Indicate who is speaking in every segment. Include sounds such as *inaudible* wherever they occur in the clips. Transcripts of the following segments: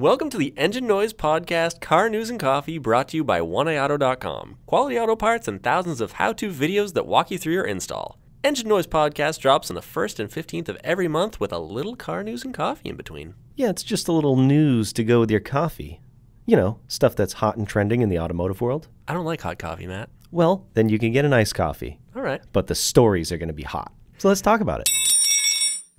Speaker 1: Welcome to the Engine Noise Podcast Car News and Coffee brought to you by OneAuto.com. Quality auto parts and thousands of how to videos that walk you through your install. Engine Noise Podcast drops on the 1st and 15th of every month with a little car news and coffee in between.
Speaker 2: Yeah, it's just a little news to go with your coffee. You know, stuff that's hot and trending in the automotive world. I don't like hot coffee, Matt. Well, then you can get an iced coffee. All right. But the stories are going to be hot. So let's talk about
Speaker 1: it.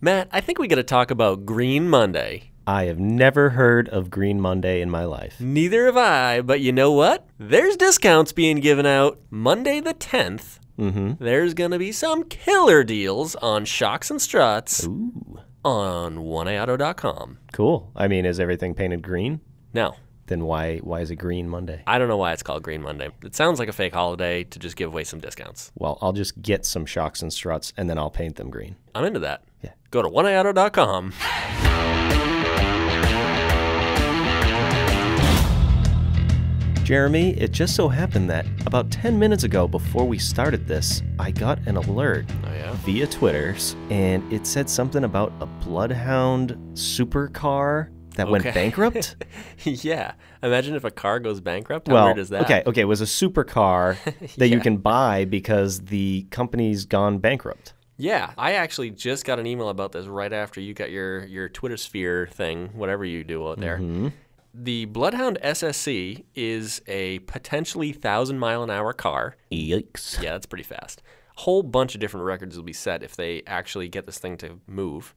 Speaker 1: Matt, I think we got to talk about Green Monday.
Speaker 2: I have never heard of Green Monday in my life.
Speaker 1: Neither have I, but you know what? There's discounts being given out Monday the 10th. Mm -hmm. There's going to be some killer deals on shocks and struts Ooh. on oneauto.com.
Speaker 2: Cool. I mean, is everything painted green? No. Then why why is it Green Monday?
Speaker 1: I don't know why it's called Green Monday. It sounds like a fake holiday to just give away some discounts.
Speaker 2: Well, I'll just get some shocks and struts and then I'll paint them green.
Speaker 1: I'm into that. Yeah. Go to oneauto.com. *laughs* Jeremy, it just so happened that
Speaker 2: about 10 minutes ago before we started this, I got an alert oh, yeah? via Twitter's, and it said something about a Bloodhound supercar that okay. went bankrupt?
Speaker 1: *laughs* yeah. Imagine if a car goes bankrupt. How well, weird is that? Okay,
Speaker 2: okay. It was a supercar *laughs* that yeah. you can buy because the company's gone bankrupt.
Speaker 1: Yeah, I actually just got an email about this right after you got your your Twitter sphere thing, whatever you do out there. Mm -hmm. The Bloodhound SSC is a potentially thousand mile an hour car. Yikes. Yeah, that's pretty fast. A Whole bunch of different records will be set if they actually get this thing to move.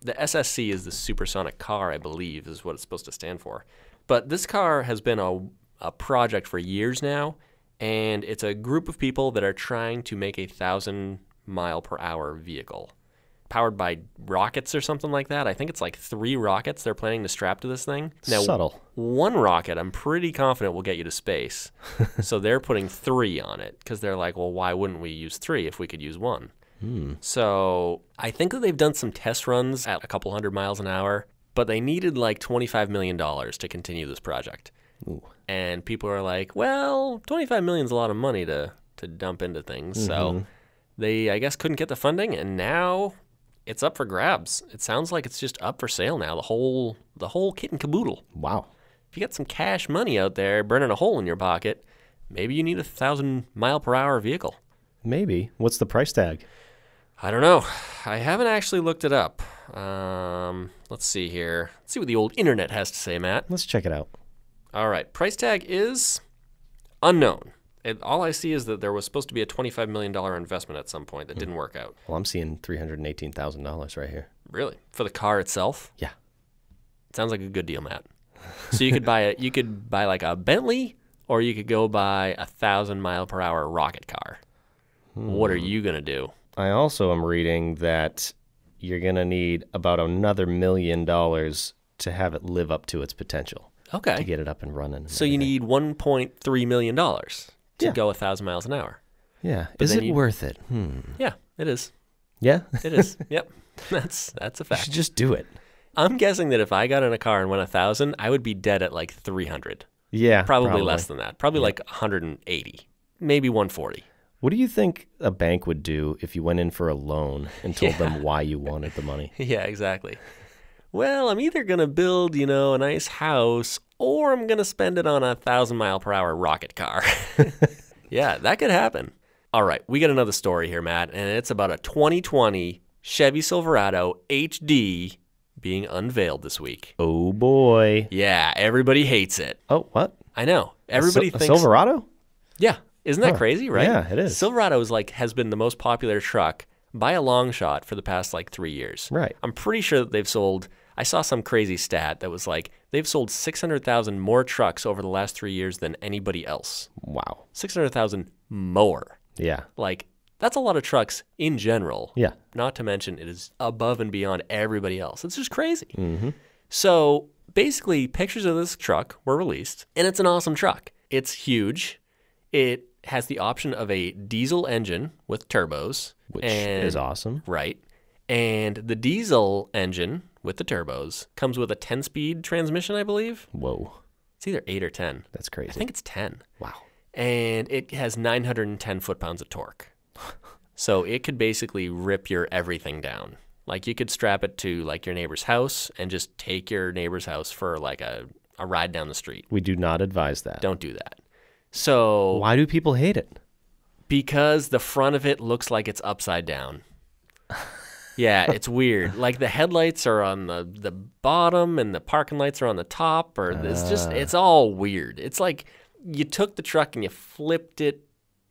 Speaker 1: The SSC is the supersonic car, I believe, is what it's supposed to stand for. But this car has been a, a project for years now, and it's a group of people that are trying to make a thousand mile per hour vehicle powered by rockets or something like that. I think it's like three rockets they're planning to strap to this thing. Now, Subtle. One rocket, I'm pretty confident, will get you to space. *laughs* so they're putting three on it because they're like, well, why wouldn't we use three if we could use one? Hmm. So I think that they've done some test runs at a couple hundred miles an hour, but they needed like $25 million to continue this project. Ooh. And people are like, well, 25 million is a lot of money to, to dump into things. Mm -hmm. So mm-hmm. they, I guess, couldn't get the funding. And now it's up for grabs. It sounds like it's just up for sale now. The whole the whole kit and caboodle. Wow. If you got some cash money out there burning a hole in your pocket, maybe you need a thousand mile per hour vehicle.
Speaker 2: Maybe. What's the price tag?
Speaker 1: I don't know. I haven't actually looked it up. Um, let's see here. Let's see what the old internet has to say, Matt. Let's check it out. All right. Price tag is unknown it, all I see is that there was supposed to be a $25 million investment at some point that hmm. didn't work out.
Speaker 2: Well, I'm seeing $318,000 right here.
Speaker 1: Really? For the car itself? Yeah. Sounds like a good deal, Matt. So you could buy a, you could buy like a Bentley or you could go buy a 1000 mile per hour rocket car. What are hmm. you going to do?
Speaker 2: I also am reading that you're going to need about another million dollars to have it live up to its potential.
Speaker 1: Okay. To get it up and running. so you need $1.3 million to yeah. go a thousand miles an hour. Yeah. But is it you... worth it? Hmm. Yeah, it is. Yeah, it is. *laughs* Yep, that's that's a fact. You should just do it. I'm guessing that if I got in a car and went a thousand, I would be dead at like 300. Yeah, probably, probably. less than that. Probably yeah. like 180, maybe 140.
Speaker 2: What do you think a bank would do if you went in for a loan and told *laughs* yeah. them why you wanted the money? *laughs*
Speaker 1: yeah, exactly. Well, I'm either going to build, you know, a nice house or I'm going to spend it on a thousand mile per hour rocket car. *laughs* yeah, that could happen. All right, we got another story here, Matt, and it's about a 2020 Chevy Silverado HD being unveiled this week.
Speaker 2: Oh boy.
Speaker 1: Yeah, everybody hates it. Oh, what? I know. Everybody a, a thinks Silverado? Yeah. Isn't that huh. crazy, right? Yeah, it is. Silverado is like has been the most popular truck by a long shot for the past like 3 years. Right. I'm pretty sure that they've sold I saw some crazy stat that was like They've sold 600,000 more trucks over the last three years than anybody else. Wow. 600,000 more. Yeah. Like, that's a lot of trucks in general. Yeah. Not to mention, it is above and beyond everybody else. It's just crazy. Mm-hmm. So basically, pictures of this truck were released, and it's an awesome truck. It's huge. It has the option of a diesel engine with turbos, which and, is awesome. Right. And the diesel engine with the turbos comes with a 10 speed transmission, I believe. Whoa. It's either 8 or 10. That's crazy. I think it's 10. Wow. And it has 910 foot pounds of torque. *laughs* so it could basically rip your everything down. Like you could strap it to like your neighbor's house and just take your neighbor's house for like a, a ride down the street. We do not advise that. Don't do that. So why do people hate it? Because the front of it looks like it's upside down. *laughs* yeah, *laughs* it's weird. Like the headlights are on the the bottom and the parking lights are on the top or it's just it's ah. all weird. It's like you took the truck and you flipped it.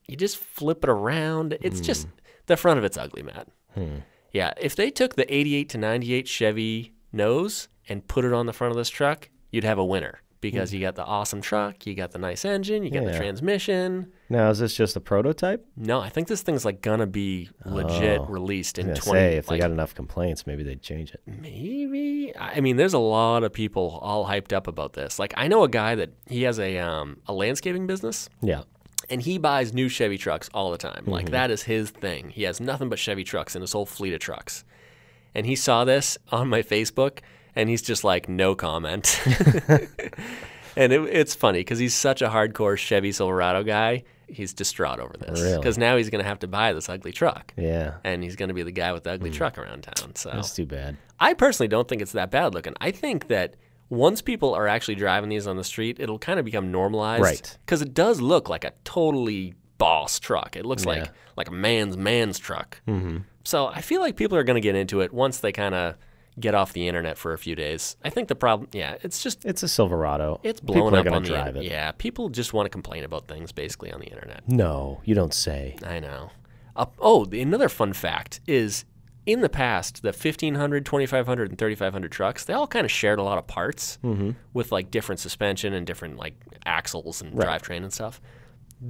Speaker 1: You just flip it around. It's mm. just hmm. the front of it's ugly, Matt. Hmm. Yeah, if they took the 88 to 98 Chevy nose and put it on the front of this truck, you'd have a winner because you got the awesome truck, you got the nice engine, you got yeah. the transmission.
Speaker 2: Now, is this just a prototype?
Speaker 1: No, I think this thing's like gonna be legit oh, released in twenty. Say, if
Speaker 2: like, they got enough complaints, maybe they'd change it. Maybe.
Speaker 1: I mean, there's a lot of people all hyped up about this. Like, I know a guy that he has a um, a landscaping business. Yeah. And he buys new Chevy trucks all the time. Like mm -hmm. that is his thing. He has nothing but Chevy trucks in his whole fleet of trucks. And he saw this on my Facebook and he's just like no comment. *laughs* and it, it's funny because he's such a hardcore Chevy Silverado guy. He's distraught over this because really? now he's going to have to buy this ugly truck. Yeah, and he's going to be the guy with the ugly mm. truck around town. So that's too bad. I personally don't think it's that bad looking. I think that once people are actually driving these on the street, it'll kind of become normalized. Right. Because it does look like a totally boss truck. It looks yeah. like like a man's man's truck. Mm -hmm. So I feel like people are going to get into it once they kind of get off the internet for a few days. I think the problem, yeah, it's just it's
Speaker 2: a Silverado. It's blown people up on the drive
Speaker 1: it. Yeah, people just want to complain about things basically on the internet.
Speaker 2: No, you don't say. I
Speaker 1: know. Uh, oh, another fun fact is in the past, the 1500, 2500, and 3500 trucks, they all kind of shared a lot of parts mm -hmm. with like different suspension and different like axles and right. drivetrain and stuff.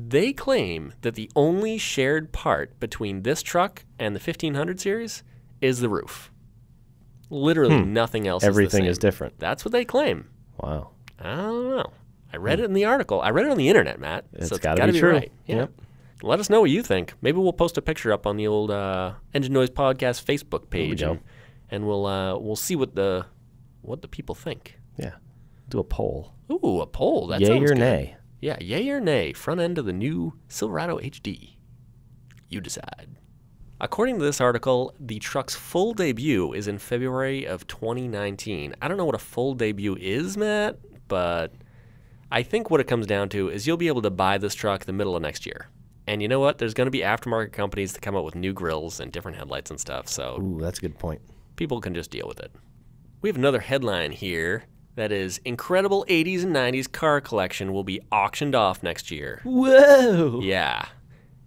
Speaker 1: They claim that the only shared part between this truck and the 1500 series is the roof. Literally hmm. nothing else. Everything is, is, different. That's what they claim. Wow. I don't know. I read hmm. it in the article. I read it on the internet, Matt. It's, so it's got to be, be, true. Right. Yeah. Yep. Let us know what you think. Maybe we'll post a picture up on the old uh, Engine Noise Podcast Facebook page, we and, and, we'll uh, we'll see what the what the people think. Yeah. Do a poll. Ooh, a poll. That yay or good. nay. Yeah, yay or nay. Front end of the new Silverado HD. You decide. According to this article, the truck's full debut is in February of 2019. I don't know what a full debut is, Matt, but I think what it comes down to is you'll be able to buy this truck the middle of next year. And you know what? There's going to be aftermarket companies that come out with new grills and different headlights and stuff. So, Ooh,
Speaker 2: that's a good point.
Speaker 1: People can just deal with it. We have another headline here that is incredible 80s and 90s car collection will be auctioned off next year. Whoa! Yeah.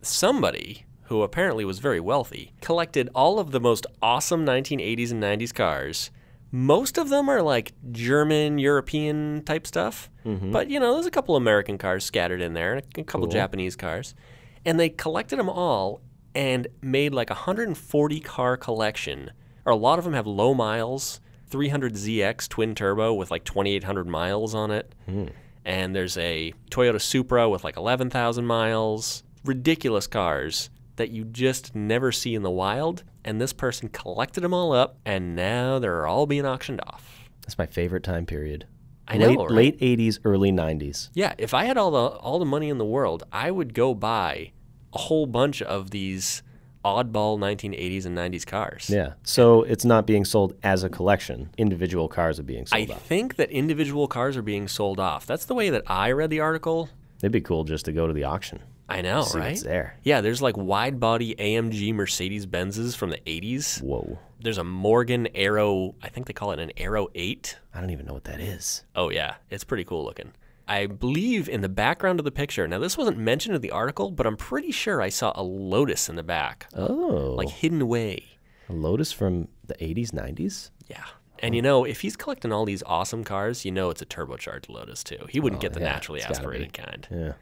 Speaker 1: Somebody who apparently was very wealthy, collected all of the most awesome 1980s and 90s cars. Most of them are like German, European type stuff, mm -hmm. but you know, there's a couple American cars scattered in there, a couple cool. Japanese cars. And they collected them all and made like a 140 car collection. Or a lot of them have low miles, 300ZX twin turbo with like 2,800 miles on it. Mm. And there's a Toyota Supra with like 11,000 miles, ridiculous cars that you just never see in the wild. And this person collected them all up, and now they're all being auctioned off. That's my favorite time period. I late, know, right? late
Speaker 2: 80s, early 90s.
Speaker 1: Yeah, if I had all the all the money in the world, I would go buy a whole bunch of these oddball 1980s and 90s cars. Yeah.
Speaker 2: So it's not being sold as a collection. Individual cars are being sold I off.
Speaker 1: think that individual cars are being sold off. That's the way that I read the article.
Speaker 2: It'd be cool just to go to the auction.
Speaker 1: I know, See right? there. Yeah, there's like wide body AMG Mercedes Benzes from the 80s. Whoa. There's a Morgan Arrow, I think they call it an Arrow 8. I don't even know what that is. Oh, yeah. It's pretty cool looking. I believe in the background of the picture. Now, this wasn't mentioned in the article, but I'm pretty sure I saw a Lotus in the back. Oh. Like hidden away. A Lotus
Speaker 2: from the 80s, 90s? Yeah.
Speaker 1: And you know, if he's collecting all these awesome cars, you know it's a turbocharged Lotus too. He wouldn't oh, get the yeah, naturally aspirated kind. Yeah.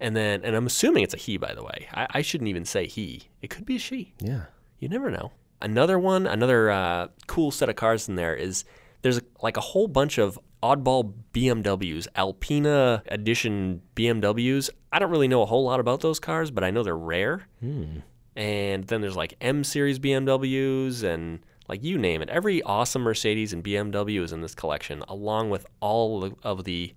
Speaker 1: And then, and I'm assuming it's a he, by the way. I, I shouldn't even say he. It could be a she. Yeah. You never know. Another one, another uh, cool set of cars in there is there's a, like a whole bunch of oddball BMWs, Alpina edition BMWs. I don't really know a whole lot about those cars, but I know they're rare. Hmm. And then there's like M series BMWs and like you name it. Every awesome Mercedes and BMW is in this collection, along with all of the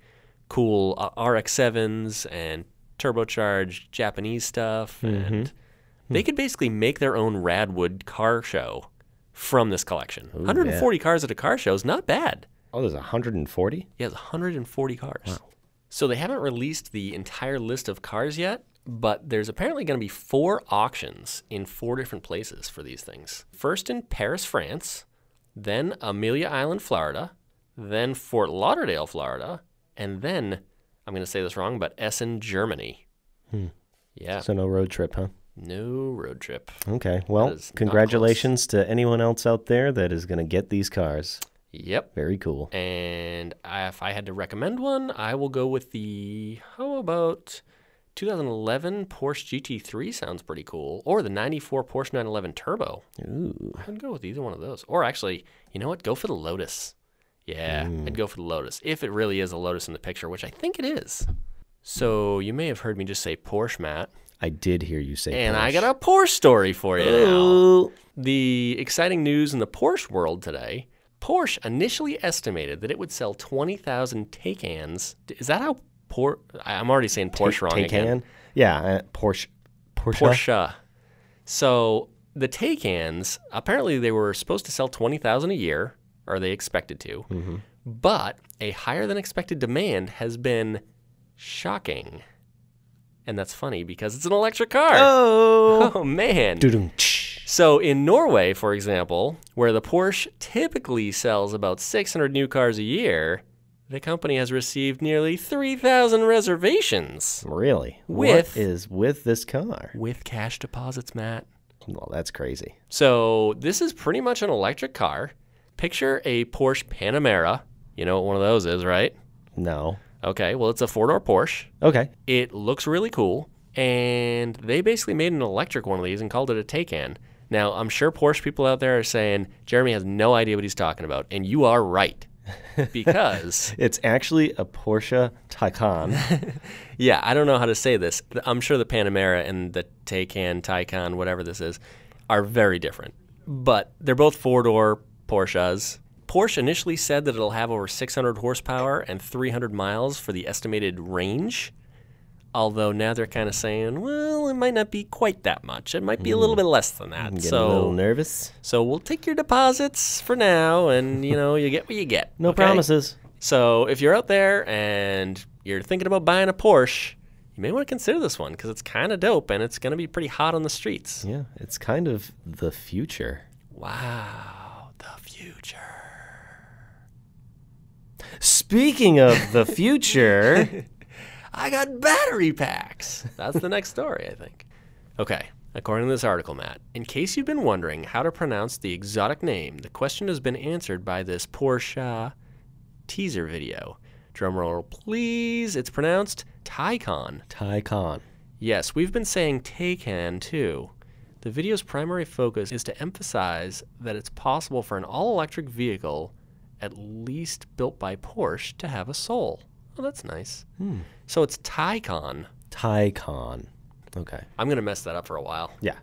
Speaker 1: cool uh, RX7s and turbocharged Japanese stuff, mm-hmm. and they hmm. could basically make their own Radwood car show from this collection. Ooh, 140 yeah. cars at a car show is not bad.
Speaker 2: Oh, there's 140?
Speaker 1: Yeah, 140 cars. Wow. So they haven't released the entire list of cars yet, but there's apparently going to be four auctions in four different places for these things. First in Paris, France, then Amelia Island, Florida, then Fort Lauderdale, Florida, and then I'm going to say this wrong, but Essen, Germany. Hmm. Yeah. So
Speaker 2: no road trip, huh?
Speaker 1: No road trip.
Speaker 2: Okay. Well, congratulations to anyone else out there that is going to get these cars. Yep. Very cool.
Speaker 1: And if I had to recommend one, I will go with the how about 2011 Porsche GT3 sounds pretty cool, or the 94 Porsche 911 Turbo. Ooh. I'd go with either one of those. Or actually, you know what? Go for the Lotus. Yeah, mm. I'd go for the Lotus. If it really is a Lotus in the picture, which I think it is. So you may have heard me just say Porsche, Matt. I did hear you say And Porsche. I got a Porsche story for you now. The exciting news in the Porsche world today Porsche initially estimated that it would sell 20,000 Taycans. Is that how Porsche? I'm already saying Porsche Ta- wrong Taycan? again.
Speaker 2: Yeah, uh, Porsche. Porsche.
Speaker 1: Porsche. So the Taycans, apparently they were supposed to sell 20,000 a year or they expected to. Mm-hmm. But a higher than expected demand has been shocking. And that's funny because it's an electric car. Oh, *laughs* oh man. So in Norway, for example, where the Porsche typically sells about 600 new cars a year, the company has received nearly 3,000 reservations.
Speaker 2: Really? With, what is with this car? With cash deposits, Matt. Well, that's crazy.
Speaker 1: So this is pretty much an electric car Picture a Porsche Panamera. You know what one of those is, right? No. Okay, well, it's a four door Porsche. Okay. It looks really cool. And they basically made an electric one of these and called it a Taycan. Now, I'm sure Porsche people out there are saying, Jeremy has no idea what he's talking about. And you are right. *laughs* Because
Speaker 2: it's actually a Porsche Taycan.
Speaker 1: *laughs* yeah, I don't know how to say this. I'm sure the Panamera and the Taycan, Taycan, whatever this is, are very different. But they're both four door Porsches. Porsche initially said that it'll have over 600 horsepower and 300 miles for the estimated range. Although now they're kind of saying, well, it might not be quite that much. It might be a little hmm. bit less than that. getting so a little nervous. So we'll take your deposits for now, and you know you get what you get. no okay? promises. So if you're out there and you're thinking about buying a Porsche, you may want to consider this one because it's kind of dope and it's going to be pretty hot on the streets.
Speaker 2: Yeah, it's kind of the future.
Speaker 1: Wow future.
Speaker 2: Speaking of the future,
Speaker 1: *laughs* I got battery packs. That's the next story, I think. Okay, according to this article, Matt, in case you've been wondering how to pronounce the exotic name, the question has been answered by this Porsche teaser video. Drumroll, please. It's pronounced Tycon. Tycon. Yes, we've been saying Taycan too. The video's primary focus is to emphasize that it's possible for an all-electric vehicle, at least built by Porsche, to have a soul. Oh, that's nice. Hmm. So it's Taycan.
Speaker 2: Taycan. Okay.
Speaker 1: I'm gonna mess that up for a while. Yeah.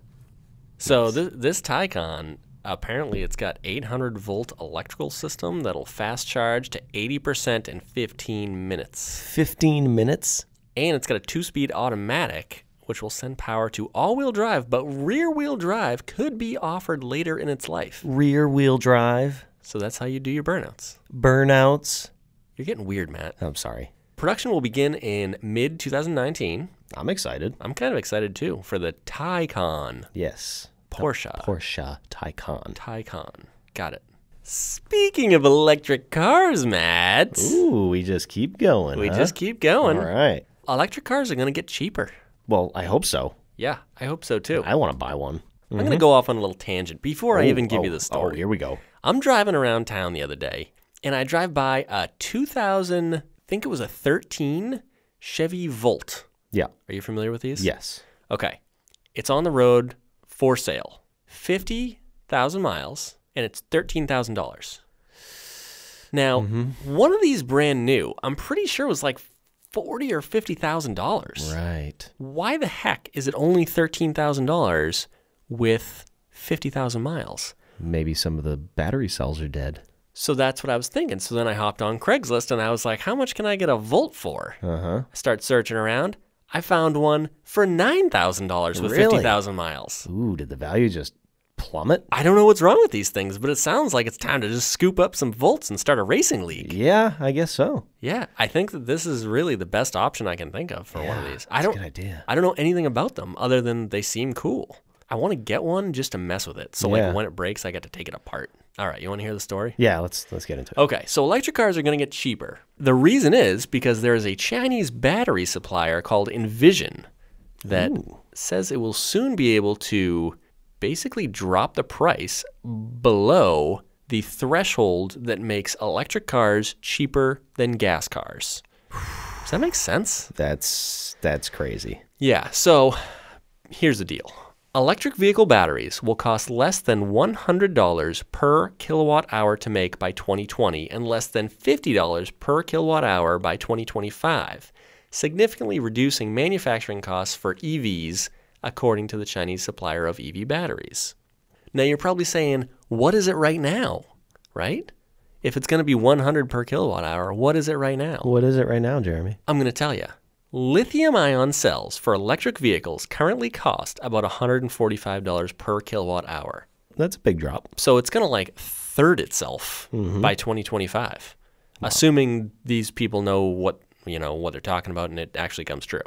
Speaker 1: So nice. this this Taycan apparently it's got 800 volt electrical system that'll fast charge to 80% in 15 minutes. 15 minutes? And it's got a two-speed automatic which will send power to all wheel drive, but rear wheel drive could be offered later in its life.
Speaker 2: Rear wheel drive.
Speaker 1: So that's how you do your burnouts.
Speaker 2: Burnouts. You're getting
Speaker 1: weird, Matt. Oh, I'm sorry. Production will begin in mid 2019. I'm excited. I'm kind of excited too for the Taycan. Yes. Porsche. Porsche Taycan. Taycan. Got it. Speaking of electric cars, Matt. Ooh, we
Speaker 2: just keep going. We huh? just
Speaker 1: keep going. All right. Electric cars are going to get cheaper. Well, I hope so. Yeah, I hope so too. I want to buy one. I'm going to mm-hmm. go off on a little tangent before I oh, even give you oh, the oh,
Speaker 2: story. Oh, here we go.
Speaker 1: I'm driving around town the other day, and I drive by a 2000, I think it was a 13 Chevy Volt. Yeah. Are you familiar with these? Yes. Okay. It's on the road for sale, 50,000 miles, and it's $13,000. Now, mm-hmm. one of these brand new, I'm pretty sure was like forty or fifty thousand dollars. Right. Why the heck is it only thirteen thousand dollars with fifty thousand miles? Maybe some of the battery cells are dead. So that's what I was thinking. So then I hopped on Craigslist and I was like, how much can I get a volt for? Uh-huh. start searching around. I found one for nine thousand dollars with really? fifty thousand miles. Ooh, did the value just plummet? I don't know what's wrong with these things, but it sounds like it's time to just scoop up some volts and start a racing league. Yeah,
Speaker 2: I guess so.
Speaker 1: Yeah, I think that this is really the best option I can think of for yeah, one of these. I don't idea. I don't know anything about them other than they seem cool. I want to get one just to mess with it. So yeah. like when it breaks, I get to take it apart. All right, you want to hear the story?
Speaker 2: Yeah, let's let's get into it.
Speaker 1: Okay, so electric cars are going to get cheaper. The reason is because there is a Chinese battery supplier called Envision that Ooh. says it will soon be able to basically drop the price below the threshold that makes electric cars cheaper than gas cars.
Speaker 2: Does that make sense? That's that's crazy.
Speaker 1: Yeah, so here's the deal. Electric vehicle batteries will cost less than $100 per kilowatt hour to make by 2020 and less than $50 per kilowatt hour by 2025, significantly reducing manufacturing costs for EVs according to the Chinese supplier of EV batteries. Now you're probably saying, what is it right now? Right? If it's going to be 100 per kilowatt hour, what is it right now?
Speaker 2: What is it right now, Jeremy?
Speaker 1: I'm going to tell you. Lithium ion cells for electric vehicles currently cost about $145 per kilowatt hour. That's a big drop. So it's going to like third itself mm -hmm. by 2025, wow. assuming these people know what, you know, what they're talking about and it actually comes true.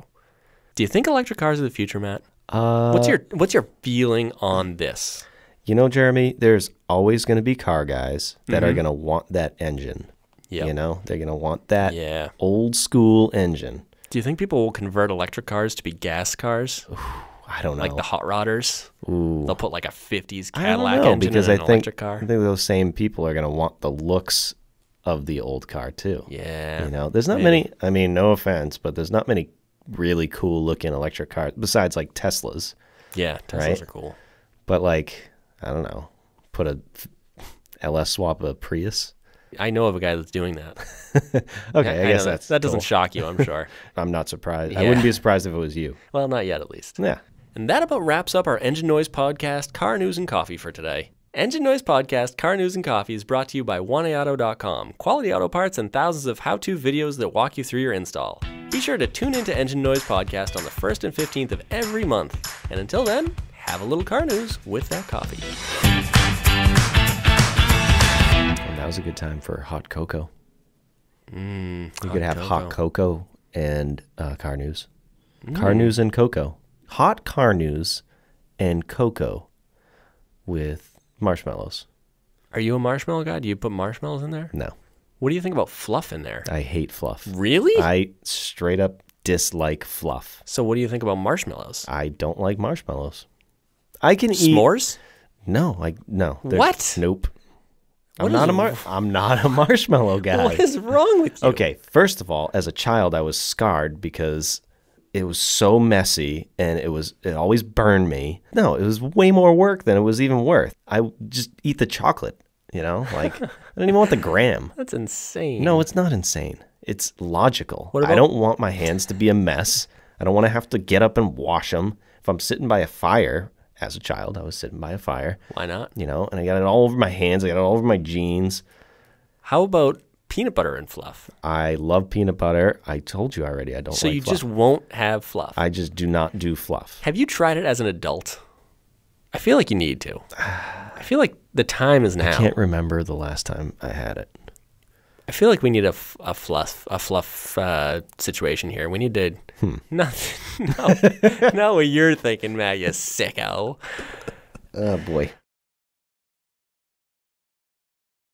Speaker 1: Do you think electric cars are the future, Matt?
Speaker 2: what's uh, your
Speaker 1: What's your feeling on this?
Speaker 2: You know, Jeremy, there's always going to be car guys that mm -hmm. are mm-hmm. going to want that engine. Yeah, you know, they're going to want that yeah. old school engine.
Speaker 1: Do you think people will convert electric cars to be gas cars? I don't know. Like the hot rodders. Ooh. They'll put like a 50s Cadillac I know, engine because in an I think, electric car. I
Speaker 2: think those same people are going to want the looks of the old car too. Yeah. You know, there's not maybe. many, I mean, no offense, but there's not many really cool looking electric cars besides like Teslas. Yeah, Teslas right? are cool. But like, I don't know, put a LS swap a Prius.
Speaker 1: I know of a guy that's doing that. *laughs* okay, I, I guess that's that doesn't shock you, I'm *laughs* sure. I'm
Speaker 2: not surprised. Yeah. I wouldn't be surprised if it was you.
Speaker 1: Well, not yet at least. Yeah. And that about wraps up our Engine Noise podcast, Car News and Coffee for today. Engine Noise Podcast, Car News and Coffee is brought to you by OneAuto.com, quality auto parts and thousands of how-to videos that walk you through your install. Be sure to tune into Engine Noise Podcast on the 1st and 15th of every month. And until then, have a little car news with that coffee. And that was a good time for hot cocoa. Mm,
Speaker 2: you could have cocoa. hot cocoa and uh, car news. Mm. Car news and cocoa. Hot car news and cocoa with marshmallows.
Speaker 1: Are you a marshmallow guy? Do you put marshmallows in there? No. What do you think about fluff in there? I hate fluff. Really? I straight up dislike fluff. So what do you think about marshmallows? I
Speaker 2: don't like marshmallows. I can S'mores? eat S'mores? No, like no. What? Nope. What I'm not a mar- I'm not a *laughs* marshmallow *laughs* guy. what is
Speaker 1: wrong with you?
Speaker 2: Okay, first of all, as a child I was scarred because it was so messy and it was it always burned me. No, it was way more work than it was even worth. I just eat the chocolate. You know, *laughs* like I don't even want the gram.
Speaker 1: That's insane. No,
Speaker 2: it's not insane. It's logical. About... I don't want my hands to be a mess. I don't want to have to get up and wash them. If I'm sitting by a fire, as a child, I was sitting by a fire. Why not? You know, and I got it all over my hands. I got it all over my jeans. How about peanut butter and fluff? I love peanut butter. I told you already. I don't. So like you fluff. just won't
Speaker 1: have fluff.
Speaker 2: I just do not do fluff.
Speaker 1: Have you tried it as an adult? I feel like you need to. *sighs* *sighs* I feel like the time is now. I can't remember the last time I had it. I feel like we need a, a fluff a fluff uh, situation here. We need to hmm. *laughs* nothing. *laughs* No, not what you're thinking, Matt. You sicko.
Speaker 2: Oh boy.